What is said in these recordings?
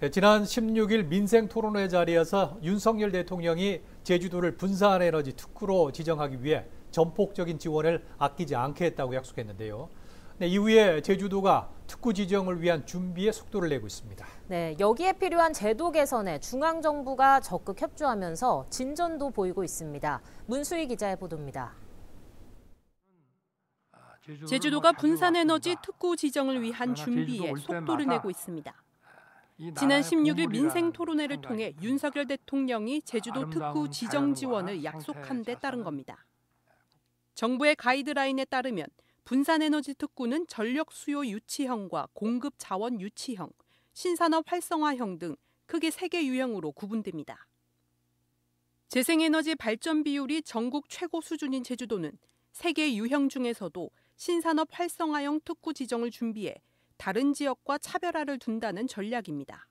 네, 지난 16일 민생 토론회 자리에서 윤석열 대통령이 제주도를 분산 에너지 특구로 지정하기 위해 전폭적인 지원을 아끼지 않겠다고 약속했는데요. 네, 이후에 제주도가 특구 지정을 위한 준비에 속도를 내고 있습니다. 네, 여기에 필요한 제도 개선에 중앙 정부가 적극 협조하면서 진전도 보이고 있습니다. 문수희 기자의 보도입니다. 제주도가 분산 에너지 특구 지정을 위한 준비에 속도를 내고 있습니다. 지난 16일 민생 토론회를 통해 윤석열 대통령이 제주도 특구 지정 지원을 약속한 데 따른 겁니다. 정부의 가이드라인에 따르면 분산 에너지 특구는 전력 수요 유치형과 공급 자원 유치형, 신산업 활성화형 등 크게 세 개 유형으로 구분됩니다. 재생에너지 발전 비율이 전국 최고 수준인 제주도는 세 개 유형 중에서도 신산업 활성화형 특구 지정을 준비해 다른 지역과 차별화를 둔다는 전략입니다.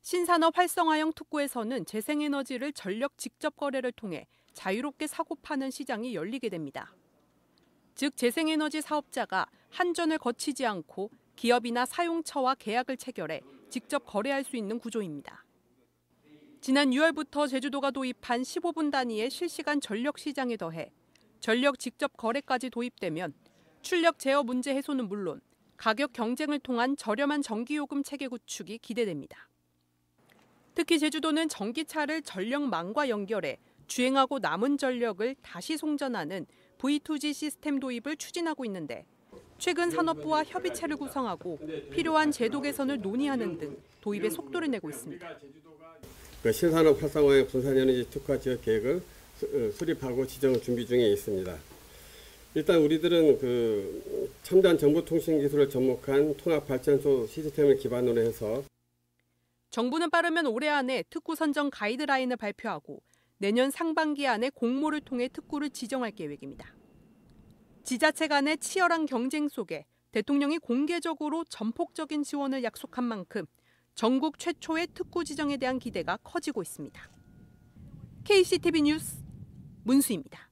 신산업 활성화형 특구에서는 재생에너지를 전력 직접 거래를 통해 자유롭게 사고 파는 시장이 열리게 됩니다. 즉 재생에너지 사업자가 한전을 거치지 않고 기업이나 사용처와 계약을 체결해 직접 거래할 수 있는 구조입니다. 지난 6월부터 제주도가 도입한 15분 단위의 실시간 전력 시장에 더해 전력 직접 거래까지 도입되면 출력 제어 문제 해소는 물론 가격 경쟁을 통한 저렴한 전기요금 체계 구축이 기대됩니다. 특히 제주도는 전기차를 전력망과 연결해 주행하고 남은 전력을 다시 송전하는 V2G 시스템 도입을 추진하고 있는데 최근 산업부와 협의체를 구성하고 필요한 제도 개선을 논의하는 등 도입에 속도를 내고 있습니다. 그 신산업 활성화의 분산에너지 특화 지역 계획을 어, 수립하고 지정 준비 중에 있습니다. 일단 우리들은 그 첨단 정보통신 기술을 접목한 통합발전소 시스템을 기반으로 해서 정부는 빠르면 올해 안에 특구 선정 가이드라인을 발표하고 내년 상반기 안에 공모를 통해 특구를 지정할 계획입니다. 지자체 간의 치열한 경쟁 속에 대통령이 공개적으로 전폭적인 지원을 약속한 만큼 전국 최초의 특구 지정에 대한 기대가 커지고 있습니다. KCTV 뉴스 문수입니다.